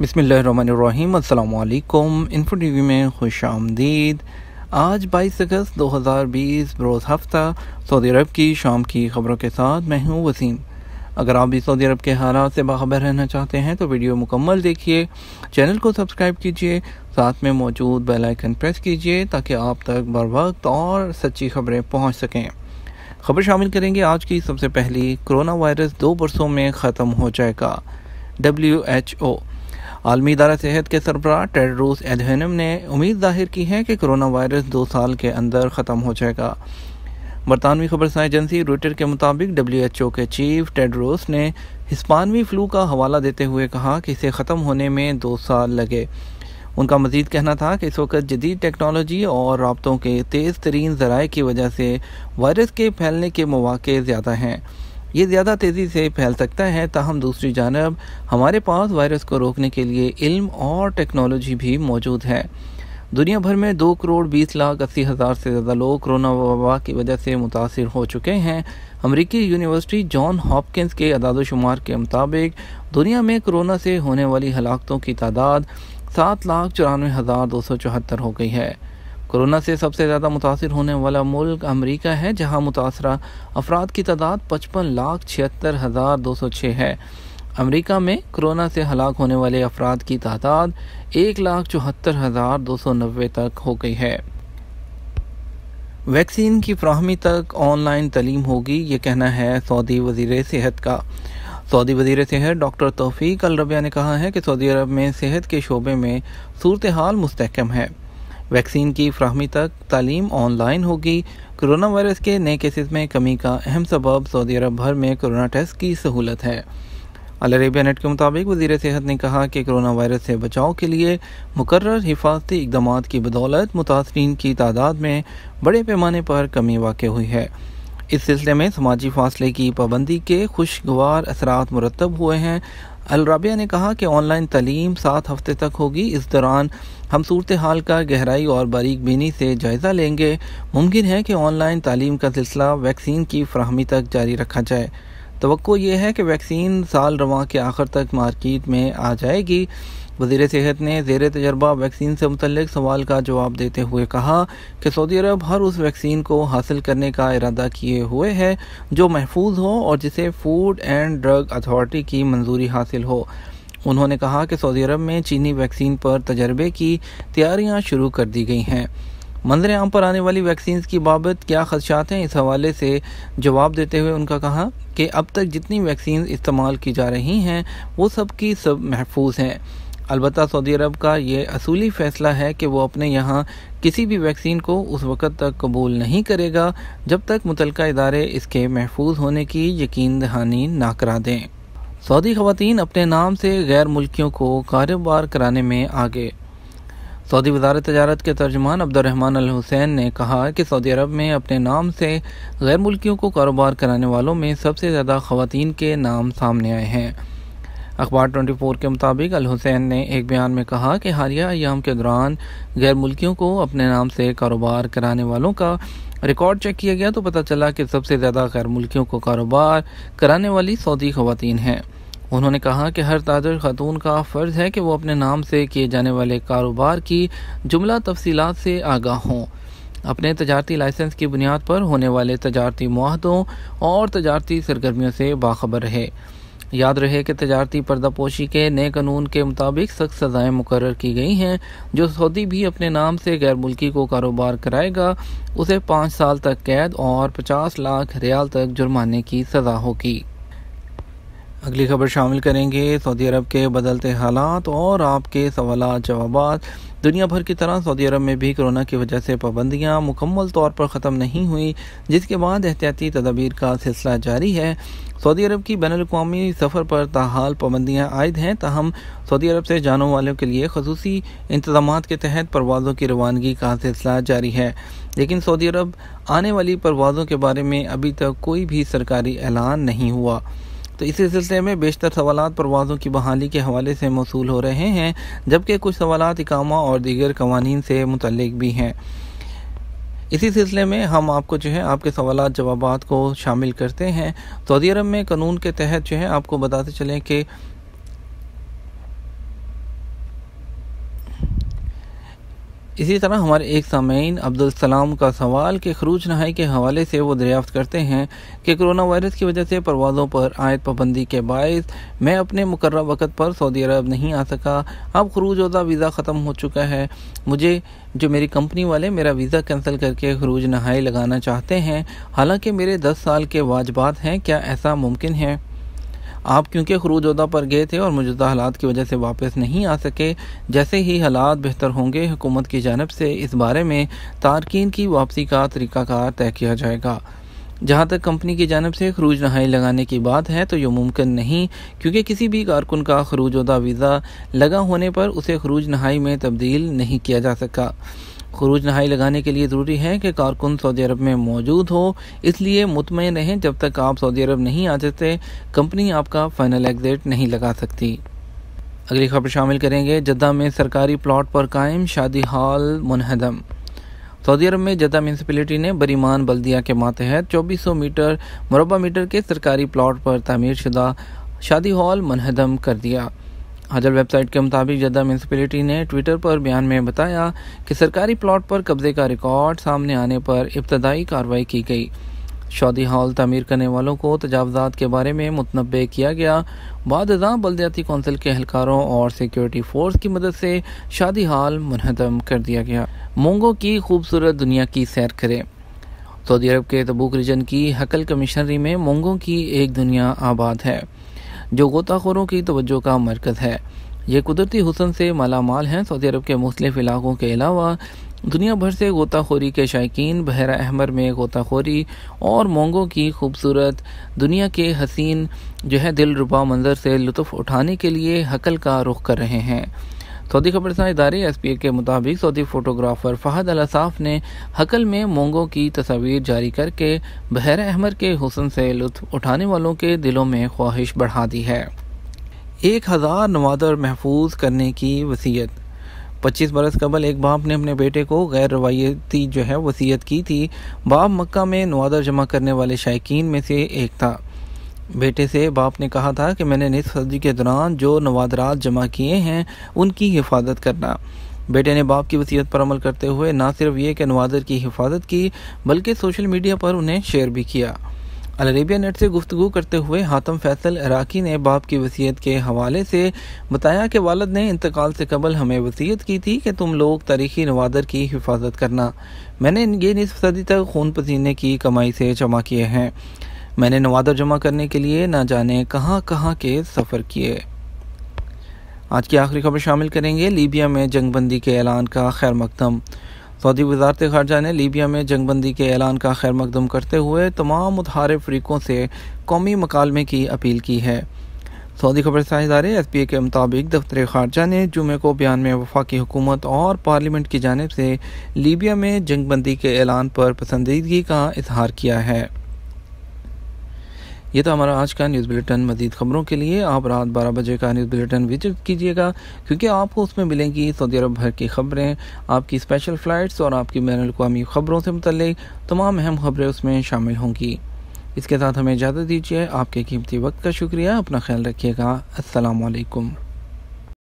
अल्लाम info T V में खुश आमदीद आज 22 अगस्त 2020 बरोज़ हफ्ता सऊदी अरब की शाम की खबरों के साथ मैं हूँ वसीम अगर आप भी सऊदी अरब के हालात से बाखबर रहना चाहते हैं तो वीडियो मुकम्मल देखिए चैनल को सब्सक्राइब कीजिए साथ में मौजूद बेल आइकन प्रेस कीजिए ताकि आप तक बर वक्त और सच्ची खबरें पहुँच सकें खबर शामिल करेंगे आज की सबसे पहली कोरोना वायरस दो बरसों में ख़त्म हो जाएगा डब्ल्यू एच ओ आलमी इदारा सेहत के सरबराह टेडरूस एधहनम ने उम्मीद जाहिर की है कि कोरोना वायरस दो साल के अंदर ख़त्म हो जाएगा बरतानवी खबरसा एजेंसी रोटर के मुताबिक डब्ल्यू एच ओ के चीफ टेडरोस ने हिस्पानवी फ्लू का हवाला देते हुए कहा कि इसे ख़त्म होने में दो साल लगे उनका मजीद कहना था कि इस वक्त जदीद टेक्नोलॉजी और रबतों के तेज़ तरीन ज़राए की वजह से वायरस के फैलने के मौाक़े ज़्यादा हैं ये ज़्यादा तेज़ी से फैल सकता है ताहम दूसरी जानब हमारे पास वायरस को रोकने के लिए इल्म और टेक्नोलॉजी भी मौजूद है दुनिया भर में दो करोड़ बीस लाख अस्सी हज़ार से ज़्यादा लोग कोरोना वबा की वजह से मुतासर हो चुके हैं अमरीकी यूनिवर्सिटी जॉन हॉपकिंस के अदादोशुमार के मुताबिक दुनिया में कोरोना से होने वाली हलाकतों की तादाद सात लाख चौरानवे हज़ार दो सौ चौहत्तर हो गई है कोरोना से सबसे ज़्यादा मुतासर होने वाला मुल्क अमरीका है जहाँ मुतासर अफराद की तादाद पचपन लाख छिहत्तर हज़ार दो सौ छः है अमरीका में कोरोना से हलाक होने वाले अफराद की तादाद एक लाख चौहत्तर हज़ार दो सौ नबे तक हो गई है वैक्सीन की फ्राहमी तक ऑनलाइन तलीम होगी ये कहना है सऊदी वजीर सेहत का सऊदी वजीर सेहत डॉक्टर तोफ़ी अलरबिया ने कहा है कि सऊदी अरब में सेहत के शोबे में सूरत हाल मुस्तकम है वैक्सीन की फ्राहमी तक तालीम ऑनलाइन होगी कोरोना वायरस के नए केसेस में कमी का अहम सबब सऊदी अरब भर में कोरोना टेस्ट की सहूलत है अल अरेबिया नेट के मुताबिक वजीर सेहत ने कहा कि कोरोना वायरस से बचाव के लिए मुकर हिफाजती इकदाम की बदौलत मुतासरी की तादाद में बड़े पैमाने पर कमी वाक़ हुई है इस सिलसिले में समाजी फासले की पाबंदी के खुशगवार असरात मुरतब हुए हैं अलराबिया ने कहा कि ऑनलाइन तलीम सात हफ्ते तक होगी इस दौरान हम सूरत हाल का गहराई और बारीक बीनी से जायज़ा लेंगे मुमकिन है कि ऑनलाइन तालीम का सिलसिला वैक्सीन की फ्राहमी तक जारी रखा जाए तो यह है कि वैक्सीन साल रवा के आखिर तक मार्केट में आ जाएगी वजीर सेहत ने जेर तजर्बा वैक्सीन से मुतलक सवाल का जवाब देते हुए कहा कि सऊदी अरब हर उस वैक्सीन को हासिल करने का इरादा किए हुए है जो महफूज हो और जिसे फूड एंड ड्रग अथॉरिटी की मंजूरी हासिल हो उन्होंने कहा कि सऊदी अरब में चीनी वैक्सीन पर तजर्बे की तैयारियाँ शुरू कर दी गई हैं मंजर आम पर आने वाली वैक्सीन की बाबत क्या खदशात हैं इस हवाले से जवाब देते हुए उनका कहा कि अब तक जितनी वैक्सीन इस्तेमाल की जा रही हैं वो सब की सब महफूज हैं अलबत् सऊदी अरब का ये असूली फ़ैसला है कि वो अपने यहाँ किसी भी वैक्सीन को उस वक़्त तक कबूल नहीं करेगा जब तक मुतल इदारे इसके महफूज होने की यकीन दहानी ना करा दें सऊदी खवतान अपने नाम से गैर मुल्कियों को कारोबार कराने में आगे सऊदी वजारत तजारत के तर्जमान अब्दुलरहमान अल हुसैन ने कहा कि सऊदी अरब में अपने नाम से गैर मुल्कियों को कारोबार कराने वालों में सबसे ज़्यादा खवतान के नाम सामने आए हैं अखबार 24 के मुताबिक अल हुसैन ने एक बयान में कहा कि हालिया अयाम के दौरान गैर मुल्कियों को अपने नाम से कारोबार कराने वालों का रिकॉर्ड चेक किया गया तो पता चला कि सबसे ज़्यादा गैर मुल्कियों को कारोबार कराने वाली सऊदी खवतिन हैं उन्होंने कहा कि हर ताजर खातून का फ़र्ज़ है कि वो अपने नाम से किए जाने वाले कारोबार की जुमला तफसी से आगाह हों अपने तजारती लाइसेंस की बुनियाद पर होने वाले तजारती माहदों और तजारती सरगर्मियों से बाखबर रहे याद रहे कि तजारती पर्दापोशी के नए कानून के मुताबिक सख्त सज़ाएं मुकर की गई हैं जो सऊदी भी अपने नाम से गैर मुल्की को कारोबार कराएगा उसे पाँच साल तक कैद और पचास लाख रियाल तक जुर्माने की सज़ा होगी अगली खबर शामिल करेंगे सऊदी अरब के बदलते हालात और आपके सवाल जवाब दुनिया भर की तरह सऊदी अरब में भी कोरोना की वजह से पाबंदियाँ मुकम्मल तौर पर ख़त्म नहीं हुई जिसके बाद एहतियाती तदाबीर का सिलसिला जारी है सऊदी अरब की बैन अवी सफ़र पर ताहाल पाबंदियाँ आयद हैं ताहम सऊदी अरब से जाने वालों के लिए खसूस इंतजाम के तहत परवाज़ों की रवानगी का सिलसिला जारी है लेकिन सऊदी अरब आने वाली परवाज़ों के बारे में अभी तक कोई भी सरकारी ऐलान नहीं हुआ तो इसी सिलसिले में बेशतर सवाल परवाज़ों की बहाली के हवाले से मौसू हो रहे हैं जबकि कुछ सवाल इकामा और दीगर कवानीन से मुतल भी हैं इसी सिलसिले में हम आपको जो है आपके सवाल जवाब को शामिल करते हैं सऊदी अरब में कानून के तहत जो है आपको बताते चलें कि इसी तरह हमारे एक सामीन अब्दुल सलाम का सवाल कि खरूज नहाई के हवाले से वो दरियाफ्त करते हैं कि कोरोना वायरस की वजह से परवाज़ों पर आयद पाबंदी के बायस मैं अपने मुकर वक़्त पर सऊदी अरब नहीं आ सका अब खरूज उदा वीज़ा ख़त्म हो चुका है मुझे जो मेरी कंपनी वाले मेरा वीज़ा कैंसिल करके खरूज नहाई लगाना चाहते हैं हालांकि मेरे दस साल के वाजबात हैं क्या ऐसा मुमकिन है आप क्योंकि खरूज उदा पर गए थे और मौजूदा हालात की वजह से वापस नहीं आ सके जैसे ही हालात बेहतर होंगे हुकूमत की जानब से इस बारे में तारकिन की वापसी का तरीक़ाकार तय किया जाएगा जहाँ तक कंपनी की जानब से खरूज रहाई लगाने की बात है तो ये मुमकिन नहीं क्योंकि किसी भी कारकुन का खरूज वीज़ा लगा होने पर उसे खरूज नहाई में तब्दील नहीं किया जा सका खरूज नहाई लगाने के लिए ज़रूरी है कि कारकुन सऊदी अरब में मौजूद हो इसलिए मुतमिन रहें जब तक आप सऊदी अरब नहीं आ जाते कंपनी आपका फाइनल एग्जिट नहीं लगा सकती अगली खबर शामिल करेंगे जद्दा में सरकारी प्लाट पर कायम शादी हॉल मुनहदम सऊदी अरब में जद्दा म्यूनसिपलिटी ने बरीमान बल्दिया के मातहत 2400 मीटर मुरबा मीटर के सरकारी प्लाट पर तमीर शुदा शादी हॉल मनहदम कर दिया हाजल वेबसाइट के मुताबिक जद्दा म्यूनसिपलिटी ने ट्विटर पर बयान में बताया कि सरकारी प्लॉट पर कब्जे का रिकॉर्ड सामने आने पर इब्तदाई कार्रवाई की गई शादी हॉल तमीर करने वालों को तजावजात के बारे में मुतनबे किया गया बाद बलदियाती कौंसिल के अहलकारों और सिक्योरिटी फोर्स की मदद से शादी हॉल मनहदम कर दिया गया मोंगों की खूबसूरत दुनिया की सैर करें सऊदी अरब के तबूक रिजन की हकल कमिश्नरी में मोंगों की एक दुनिया आबाद है जो गोताखोरों की तोज्जो का मरकज़ है ये कुदरती हुसन से मालामाल हैं सऊदी अरब के मुख्तफ इलाकों के अलावा दुनिया भर से गोताखोरी के शायकीन बहरा अहमर में गोताखोरी और मोंगों की खूबसूरत दुनिया के हसीन जो है दिल रुबा मंजर से लुफ़ उठाने के लिए हकल का रुख कर रहे हैं सऊदी खबरसा इदारे एस पी ए के मुताबिक सऊदी फोटोग्राफर फहद साफ़ ने हकल में मोंगों की तस्वीर जारी करके बहर अहमर के हुसन से लुत्फ उठाने वालों के दिलों में ख्वाहिश बढ़ा दी है एक हज़ार नवादर महफूज करने की वसीयत पच्चीस बरस कबल एक बाप ने अपने बेटे को गैर रवायती जो है वसीयत की थी बाप मक्का में नवादर जमा करने वाले शायक में से एक था बेटे से बाप ने कहा था कि मैंने निस सर्दी के दौरान जो नवादरात जमा किए हैं उनकी हिफाजत करना बेटे ने बाप की वसीयत पर अमल करते हुए ना सिर्फ ये कि नवादर की हिफाजत की बल्कि सोशल मीडिया पर उन्हें शेयर भी किया अलरेबिया नेट से गुफ्तु करते हुए हातम फैसल इराकी ने बाप की वसीयत के हवाले से बताया कि वालद ने इंतकाल से कबल हमें वसीयत की थी कि तुम लोग तारीखी नवादर की हिफाजत करना मैंने ये निसफ सदी तक खून पसीने की कमाई से जमा किए हैं मैंने नवादा जमा करने के लिए ना जाने कहाँ कहाँ के सफ़र किए आज की आखिरी खबर शामिल करेंगे लीबिया में जंगबंदी के ऐलान का खैर मकदम सऊदी वजारत खारजा ने लीबिया में जंगबंदी के ऐलान का खैर मकदम करते हुए तमाम मुतहारफ फरीकों से कौमी मकालमे की अपील की है सऊदी खबर साहिदारे एस पी ए के मुताबिक दफ्तर खारजा ने जुमे को बयान में वफाकी हुकूमत और पार्लियामेंट की जानब से लीबिया में जंगबंदी के ऐलान पर पसंदीदगी का इजहार किया है ये था हमारा आज का न्यूज़ बुलेटिन मजीद खबरों के लिए आप रात बारह बजे का न्यूज़ बुलेटिन विजिट कीजिएगा क्योंकि आपको उसमें मिलेंगी सऊदी अरब भर की खबरें आपकी स्पेशल फ़्लाइट्स और आपकी बैन अवी खबरों से मुतलिक तमाम अहम खबरें उसमें शामिल होंगी इसके साथ हमें इजाज़त दीजिए आपके कीमती वक्त का शुक्रिया अपना ख्याल रखिएगा असलकम